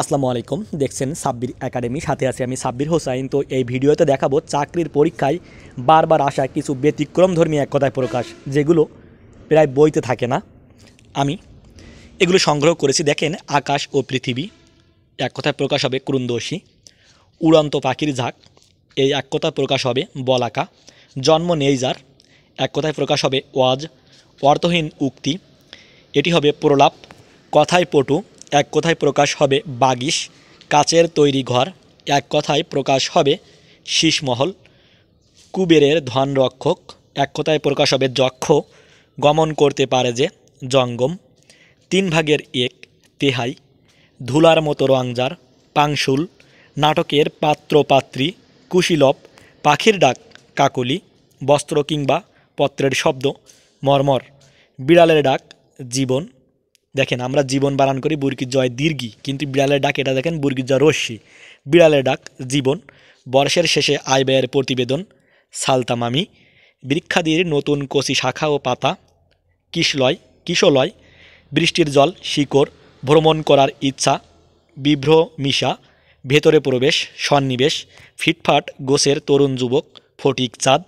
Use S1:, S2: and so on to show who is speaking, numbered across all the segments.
S1: আসসালামু আলাইকুম দেখছেন সাব্বির একাডেমি সাথে আছি আমি সাব্বির হোসাইন তো এই ভিডিওতে দেখাবো চাকরির পরীক্ষায় বারবার আসা কিছু ব্যতিক্রমধর্মী এক কথায় প্রকাশ যেগুলো প্রায় বইতে থাকে না আমি এগুলো সংগ্রহ করেছি দেখেন আকাশ ও পৃথিবী এক কথায় প্রকাশ হবে ক্রুন্দসী উড়ন্ত পাখির ঝাঁক এই এক কথায় প্রকাশ হবে বলাকা জন্ম নেই যার এক কথায় প্রকাশ হবে ওয়াজ অর্থহীন উক্তি এটি হবে প্রলাপ কথায় পটু এক কথায় প্রকাশ হবে বাগিশ কাচের তৈরি ঘর এক কথায় প্রকাশ হবে শীষমহল কুবেরের ধনরক্ষক এক কথায় প্রকাশ হবে যক্ষ গমন করতে পারে যে জঙ্গম তিন ভাগের এক তেহাই ধুলার মতো রংজার পাংশুল নাটকের পাত্রপাত্রী কুশিলপ পাখির ডাক কাকলি বস্ত্র কিংবা পত্রের শব্দ মর্মর বিড়ালের ডাক জীবন দেখেন আমরা জীবন বারণ করি বুরকির জয় দীর্ঘি কিন্তু বিড়ালের ডাক এটা দেখেন বুরকির জয় রশ্মি বিড়ালের ডাক জীবন বর্ষের শেষে আয় ব্যয়ের প্রতিবেদন সালতামামি বৃক্ষাদির নতুন কচি শাখা ও পাতা কিশলয় কিশলয় বৃষ্টির জল শিকড় ভ্রমণ করার ইচ্ছা বিভ্রমিশা ভেতরে প্রবেশ সন্নিবেশ ফিটফাট গোসের তরুণ যুবক ফটিক চাঁদ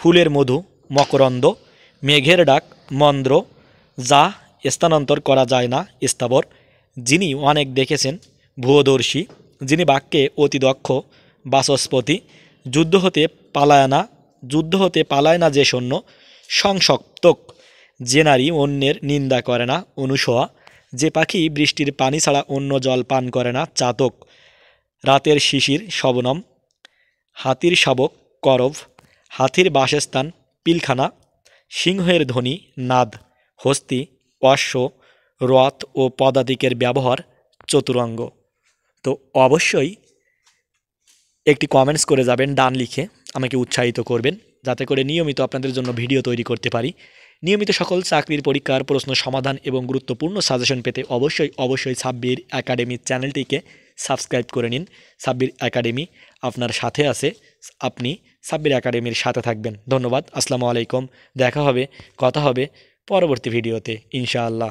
S1: ফুলের মধু মকরন্দ মেঘের ডাক মন্দ্র যা স্থানান্তর করা যায় না স্থাবর যিনি অনেক দেখেছেন ভূয়দর্শী যিনি বাক্যে অতি দক্ষ বাচস্পতি যুদ্ধ হতে পালায় না যুদ্ধ হতে পালায় না যে সৈন্য সংসক্তক যে নারী অন্যের নিন্দা করে না অনুসোয়া যে পাখি বৃষ্টির পানি ছাড়া অন্য জল পান করে না চাতক রাতের শিশির শবনম হাতির শাবক করভ হাতির বাসস্থান পিলখানা সিংহের ধ্বনি নাদ হস্তি অশ্ব রথ ও পদাতিকের ব্যবহার চতুরঙ্গ তো অবশ্যই একটি কমেন্টস করে যাবেন ডান লিখে আমাকে উৎসাহিত করবেন যাতে করে নিয়মিত আপনাদের জন্য ভিডিও তৈরি করতে পারি নিয়মিত সকল চাকরির পরীক্ষার প্রশ্ন সমাধান এবং গুরুত্বপূর্ণ সাজেশন পেতে অবশ্যই অবশ্যই সাব্বির একাডেমির চ্যানেলটিকে সাবস্ক্রাইব করে নিন সাব্বির একাডেমি আপনার সাথে আছে আপনি সাব্বির একাডেমির সাথে থাকবেন ধন্যবাদ আসসালামু আলাইকুম দেখা হবে কথা হবে পরবর্তী ভিডিওতে ইনশাআল্লাহ